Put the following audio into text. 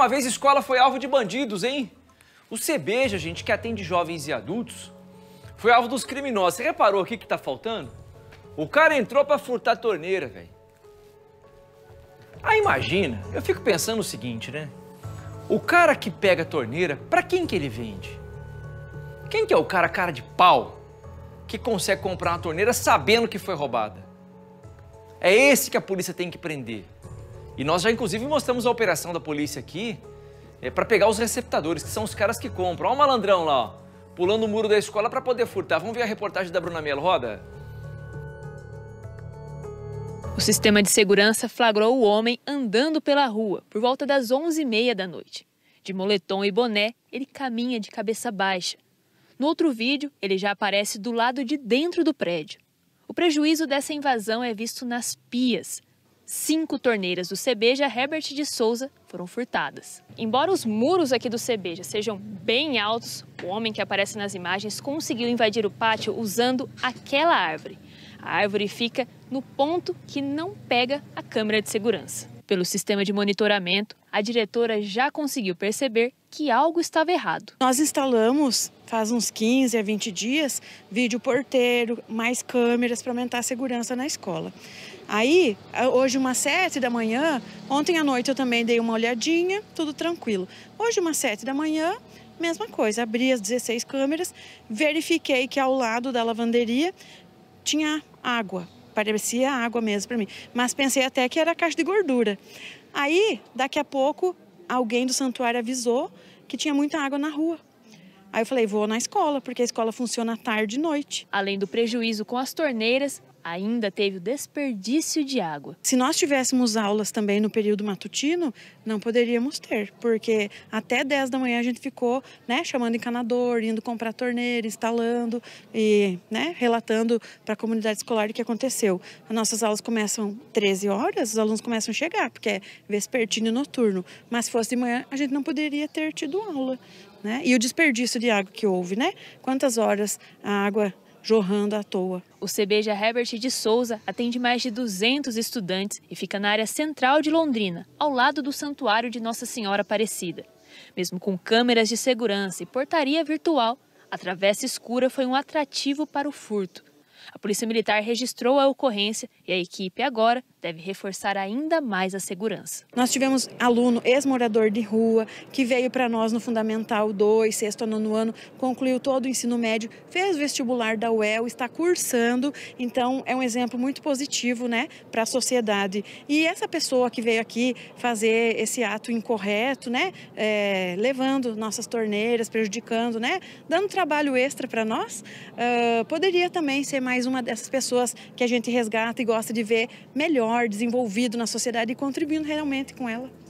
uma vez escola foi alvo de bandidos, hein? O CBJ, gente, que atende jovens e adultos, foi alvo dos criminosos. Você reparou aqui que tá faltando? O cara entrou para furtar a torneira, velho. Aí imagina, eu fico pensando o seguinte, né? O cara que pega a torneira, para quem que ele vende? Quem que é o cara cara de pau que consegue comprar uma torneira sabendo que foi roubada? É esse que a polícia tem que prender. E nós já, inclusive, mostramos a operação da polícia aqui é, para pegar os receptadores, que são os caras que compram. Olha o malandrão lá, ó, pulando o muro da escola para poder furtar. Vamos ver a reportagem da Bruna Melo, Roda. O sistema de segurança flagrou o homem andando pela rua por volta das 11h30 da noite. De moletom e boné, ele caminha de cabeça baixa. No outro vídeo, ele já aparece do lado de dentro do prédio. O prejuízo dessa invasão é visto nas pias, Cinco torneiras do Cebeja Herbert de Souza foram furtadas. Embora os muros aqui do Cebeja sejam bem altos, o homem que aparece nas imagens conseguiu invadir o pátio usando aquela árvore. A árvore fica no ponto que não pega a câmera de segurança. Pelo sistema de monitoramento, a diretora já conseguiu perceber que algo estava errado. Nós instalamos, faz uns 15 a 20 dias, vídeo porteiro, mais câmeras para aumentar a segurança na escola. Aí, hoje umas 7 da manhã, ontem à noite eu também dei uma olhadinha, tudo tranquilo. Hoje umas 7 da manhã, mesma coisa, abri as 16 câmeras, verifiquei que ao lado da lavanderia tinha água, parecia água mesmo para mim. Mas pensei até que era caixa de gordura. Aí, daqui a pouco, alguém do santuário avisou que tinha muita água na rua. Aí eu falei, vou na escola, porque a escola funciona tarde e noite. Além do prejuízo com as torneiras, ainda teve o desperdício de água. Se nós tivéssemos aulas também no período matutino, não poderíamos ter, porque até 10 da manhã a gente ficou né, chamando encanador, indo comprar torneira, instalando e né, relatando para a comunidade escolar o que aconteceu. As nossas aulas começam 13 horas, os alunos começam a chegar, porque é vespertino e noturno. Mas se fosse de manhã, a gente não poderia ter tido aula. Né? E o desperdício de água que houve, né? Quantas horas a água jorrando à toa. O CBJ Herbert de Souza atende mais de 200 estudantes e fica na área central de Londrina, ao lado do Santuário de Nossa Senhora Aparecida. Mesmo com câmeras de segurança e portaria virtual, a travessa escura foi um atrativo para o furto. A Polícia Militar registrou a ocorrência e a equipe agora deve reforçar ainda mais a segurança. Nós tivemos aluno, ex-morador de rua, que veio para nós no Fundamental 2, sexto ano no ano, concluiu todo o ensino médio, fez vestibular da UEL, está cursando, então é um exemplo muito positivo né, para a sociedade. E essa pessoa que veio aqui fazer esse ato incorreto, né, é, levando nossas torneiras, prejudicando, né, dando trabalho extra para nós, uh, poderia também ser mais mais uma dessas pessoas que a gente resgata e gosta de ver melhor, desenvolvido na sociedade e contribuindo realmente com ela.